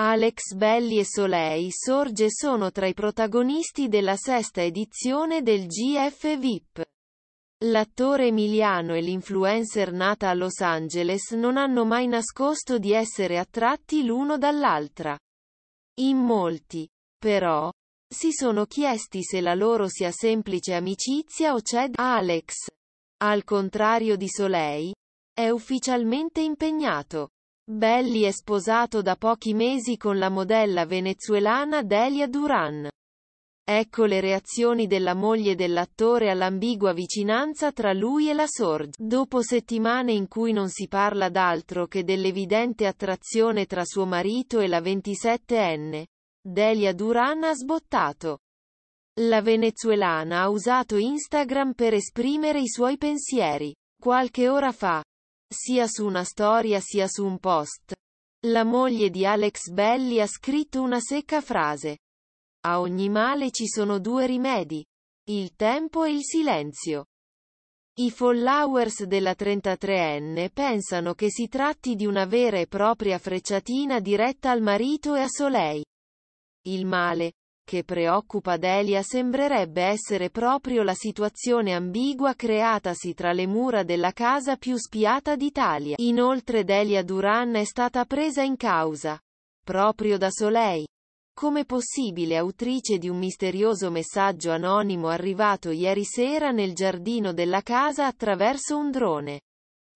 Alex Belli e Soleil Sorge sono tra i protagonisti della sesta edizione del GF VIP. L'attore emiliano e l'influencer nata a Los Angeles non hanno mai nascosto di essere attratti l'uno dall'altra. In molti, però, si sono chiesti se la loro sia semplice amicizia o c'è Alex. Al contrario di Soleil, è ufficialmente impegnato. Belli è sposato da pochi mesi con la modella venezuelana Delia Duran. Ecco le reazioni della moglie dell'attore all'ambigua vicinanza tra lui e la Sorge. Dopo settimane in cui non si parla d'altro che dell'evidente attrazione tra suo marito e la 27enne, Delia Duran ha sbottato. La venezuelana ha usato Instagram per esprimere i suoi pensieri. Qualche ora fa, sia su una storia sia su un post. La moglie di Alex Belli ha scritto una secca frase. A ogni male ci sono due rimedi. Il tempo e il silenzio. I followers della 33enne pensano che si tratti di una vera e propria frecciatina diretta al marito e a Soleil. Il male, che preoccupa Delia sembrerebbe essere proprio la situazione ambigua creatasi tra le mura della casa più spiata d'Italia. Inoltre Delia Duran è stata presa in causa proprio da Soleil come possibile autrice di un misterioso messaggio anonimo arrivato ieri sera nel giardino della casa attraverso un drone.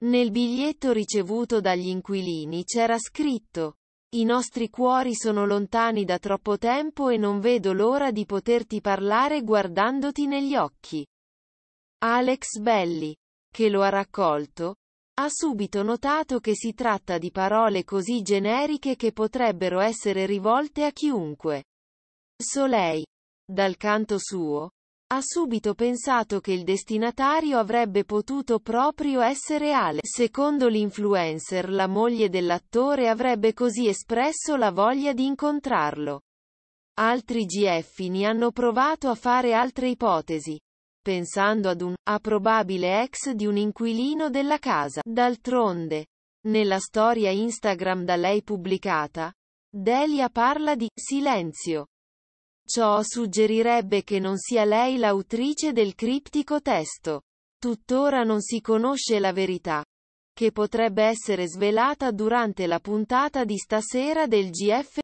Nel biglietto ricevuto dagli inquilini c'era scritto i nostri cuori sono lontani da troppo tempo e non vedo l'ora di poterti parlare guardandoti negli occhi. Alex Belli, che lo ha raccolto, ha subito notato che si tratta di parole così generiche che potrebbero essere rivolte a chiunque. Soleil, dal canto suo, ha subito pensato che il destinatario avrebbe potuto proprio essere Ale. Secondo l'influencer la moglie dell'attore avrebbe così espresso la voglia di incontrarlo. Altri GF ni hanno provato a fare altre ipotesi, pensando ad un, a probabile ex di un inquilino della casa. D'altronde, nella storia Instagram da lei pubblicata, Delia parla di silenzio. Ciò suggerirebbe che non sia lei l'autrice del criptico testo. Tuttora non si conosce la verità, che potrebbe essere svelata durante la puntata di stasera del GF.